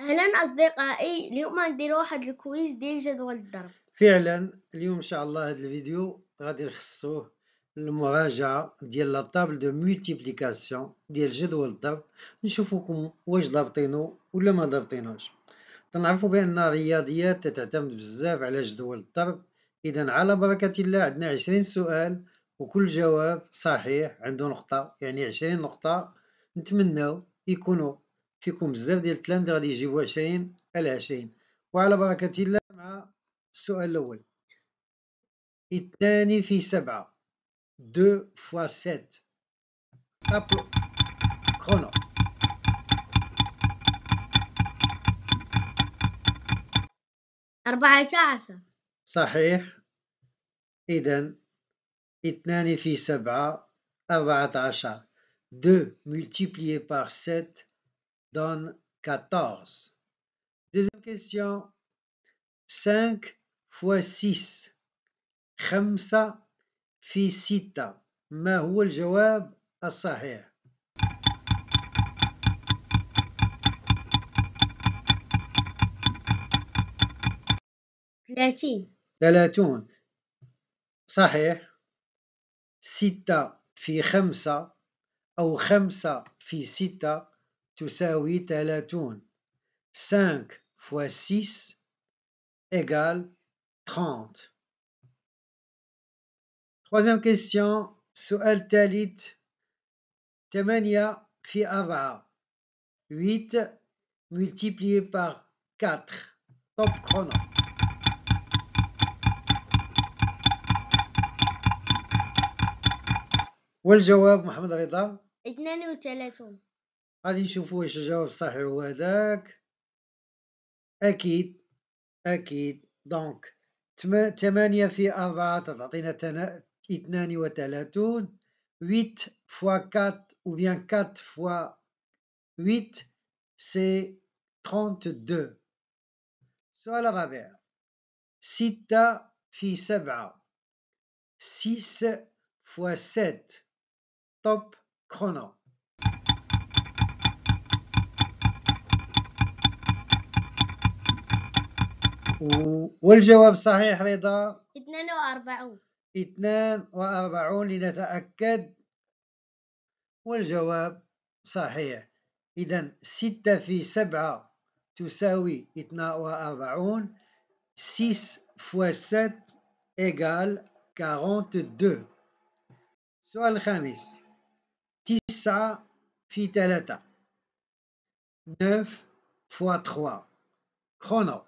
أهلا أصدقائي اليوم غنديرو واحد الكويز ديال جدول الضرب فعلا اليوم ان شاء الله هذا الفيديو غادي نخصوه للمراجعه ديال لا طابل دو مولتيبليكاسيون ديال جدول الضرب نشوفوكم واش ضابطينو ولا ما ضابطينوش تنعرفوا بان الرياضيات تعتمد بزاف على جدول الضرب اذا على بركه الله عندنا 20 سؤال وكل جواب صحيح عنده نقطه يعني 20 نقطه نتمناو يكونوا فيكم بزاف ديال التلامذة دي غادي يجيبوا 20 على 20 وعلى بركة الله مع السؤال الأول الثاني في سبعة 2 فوا 7 14 صحيح إذا 2 في 7 14 2 multiplié par 7 donne 14. Deuxième question. 5 fois 6 خمسة في ستة ما هو الجواب الصحيح؟ ثلاثين ثلاثون صحيح ستة في خمسة أو خمسة في ستة 5 x 6 égale 30. Troisième question. Souhaal Talit. Témania fi 8 multiplié par 4. Top chrono. Quel est le Mohamed Rida? Allez-y, je vais voir si la Donc, 8 fois 4, ou bien 4 fois 8, c'est 32. C'est à la revanche. 6 fois 7, 6 fois 7, top chrono. والجواب صحيح رضا 42 42 لنتأكد والجواب صحيح إذا 6 في 7 تساوي 42 6 في 7 égale 42 السؤال الخامس 9 في 3 9 في 3 chrono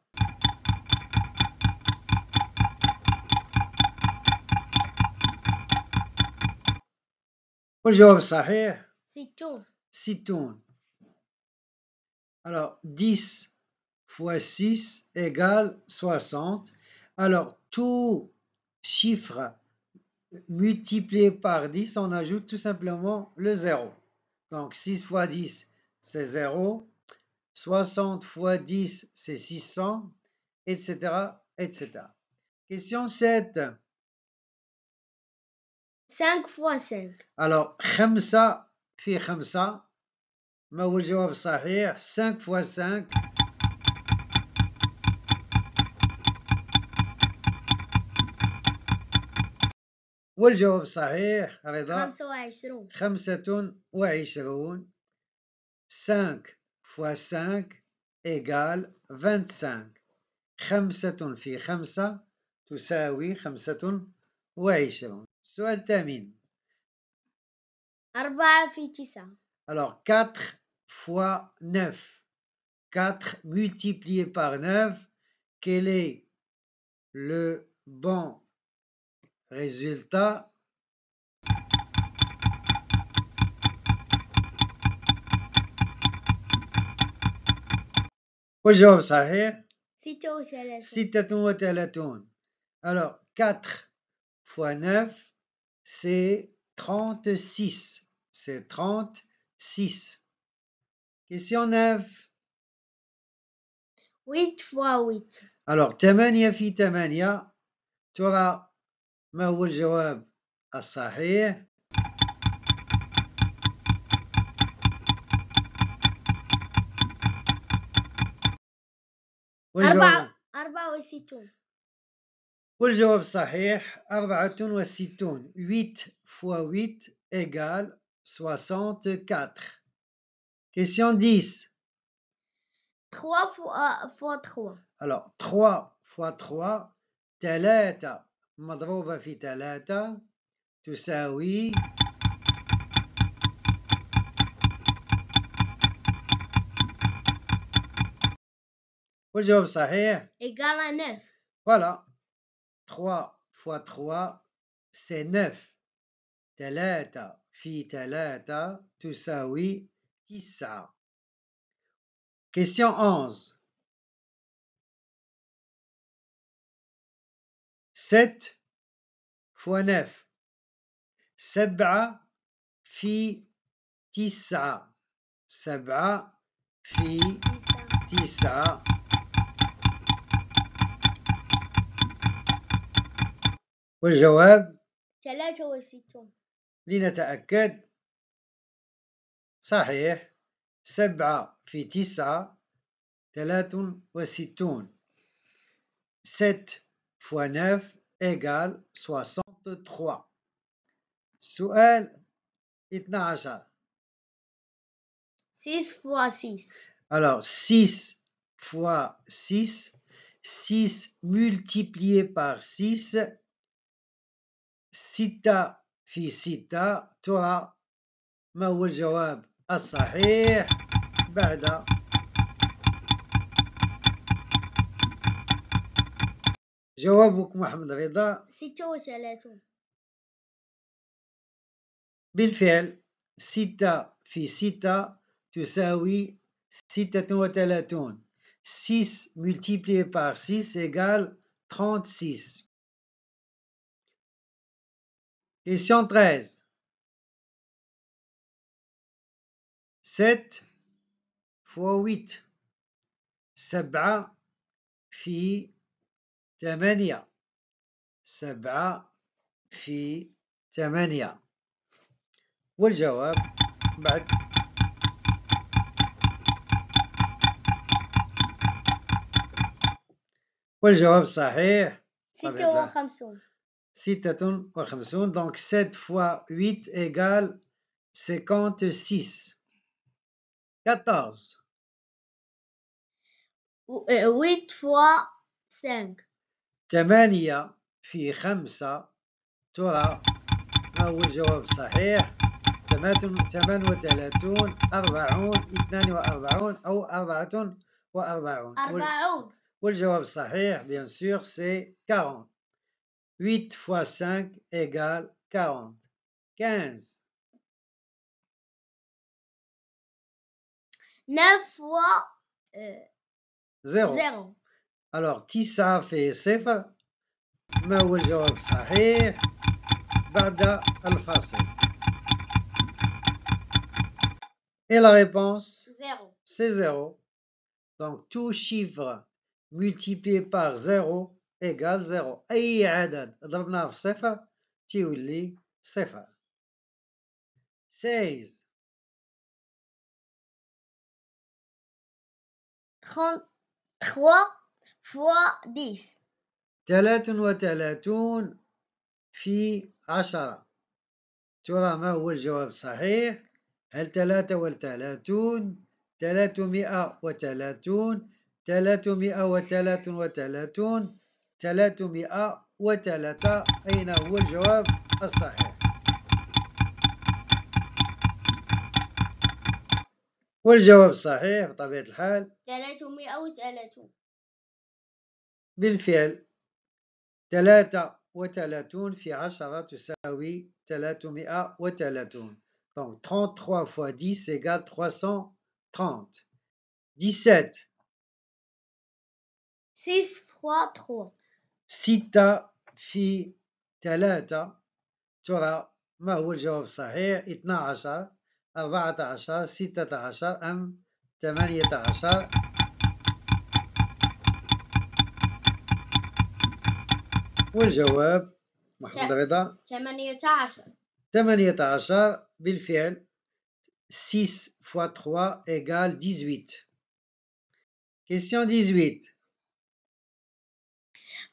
C'est tout C'est tout. alors 10 fois 6 égale 60 alors tout chiffre multiplié par 10 on ajoute tout simplement le 0 donc 6 fois 10 c'est 0 60 fois 10 c'est 600 etc etc question 7 5 fois 5 Alors, 5 في 5 ما هو الجواب الصحيح 5 fois 5 والجواب صحيح رضا 25 25 5 فوا 5 إيكال 25 خمسة في خمسة تساوي خمسة وعشرون Soit elle أربعة Alors 4 fois 9. 4 multiplié par 9. Quel est le bon résultat والجواب صحيح 36 36 alors 4 fois 9 c'est 36. C'est 36. Question 9. 8 fois 8. Alors, Tamania fi Tamania, tu auras ma jawab à Sahir. أربعة أربعة وستون والجواب صحيح 64 8 x 8 égale 64 Question 10 3 fois, 3 Alors 3 fois 3 ثلاثة مضروبة في ثلاثة تساوي والجواب صحيح à 9 Voilà. 3 fois 3, c'est 9. Teleta, fi teleta, tout ça oui, tissa. Question 11. 7 fois 9. Seba fi tissa. Seba fi tissa. والجواب 63 لنتأكد صحيح سبعة في تسعة ثلاث وستون 7 fois 9 égale 63 السؤال 12 6 fois 6 alors 6 fois 6 6 multiplié par 6 ستة في ستة ترى ما هو الجواب الصحيح بعد جوابك محمد رضا ستة وثلاثون بالفعل ستة في ستة تساوي ستة وثلاثون 6 multiplié par 6 égale 36. Question 13. 7 فوا 8 سبعة في ثمانية سبعة في ثمانية والجواب بعد والجواب صحيح 56 Donc 7 fois 8 égale 56. 14. 8 fois 5. Temania fi khamsa. Tora. Aoul jawab sahir. Tematun taman wa talatun. Arbaoun. Itnani wa Ou arbaoun wa arbaoun. Arbaoun. Aoul jawab sahir, bien sûr, c'est 40. 8 fois 5 égale 40. 15. 9 fois 0. Euh, 0. Alors, Tissa fait Sefa. Maouel Jawab Sahir. Barda Al-Fasa. Et la réponse 0. C'est 0. Donc, tout chiffre multiplié par 0 ايكال زيرو اي عدد ضربناه بصفر تيولي صفر سيز تخوا فوا ديس تلات وتلاتون في عشرة ترى ما هو الجواب الصحيح هل ثلاثة وثلاثون ثلاثمائة وثلاثون ثلاثمائة وتلاتون, وتلاتون. 300 وثلاثة أين هو الجواب الصحيح والجواب الصحيح بطبيعة الحال وثلاثة بالفعل 33 في 10 تساوي 330 Donc 33 fois 10 égale 330. 17. 6 fois 3. ستة في ثلاثة ترى ما هو الجواب الصحيح عشر عشر ستة عشر أم ثمانية عشر والجواب محمد رضا ثمانية عشر ثمانية عشر بالفعل 6 فوا 3 égale 18 question 18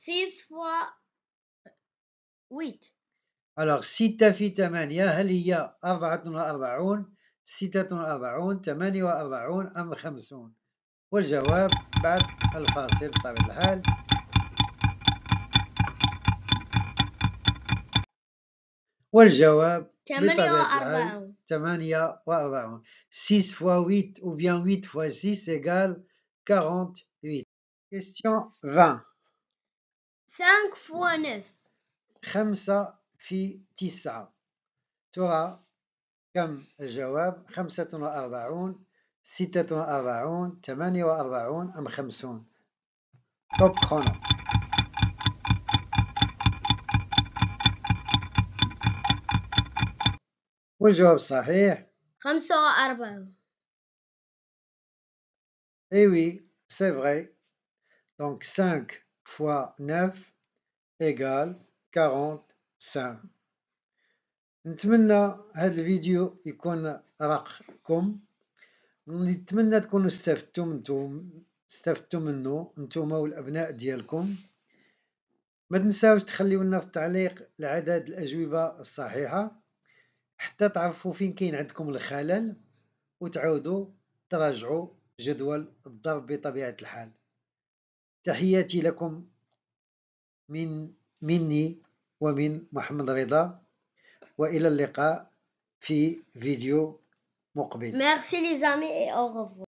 6 fois 8. Alors, 6 في 8 هل هي 44 46 48 أم 50 والجواب بعد الفاصل بطبيعة الحال والجواب 48 48 6 x 8 ou bien 8 x 6 égale 48 question 20 5 فوا 9 5 في 9 ترى كم الجواب 45 46 48 ام 50 توب خون والجواب صحيح 45 اي eh oui, c'est vrai. Donc 5 fois 9 égale 45 نتمنى هذا الفيديو يكون راقكم نتمنى تكونوا استفدتم انتم استفدتم منه انتم والابناء ديالكم ما تنساوش تخليو لنا في التعليق العدد الاجوبه الصحيحه حتى تعرفوا فين كاين عندكم الخلل وتعودوا تراجعوا جدول الضرب بطبيعه الحال تحياتي لكم من مني ومن محمد رضا وإلى اللقاء في فيديو مقبل. Merci les amis et au revoir.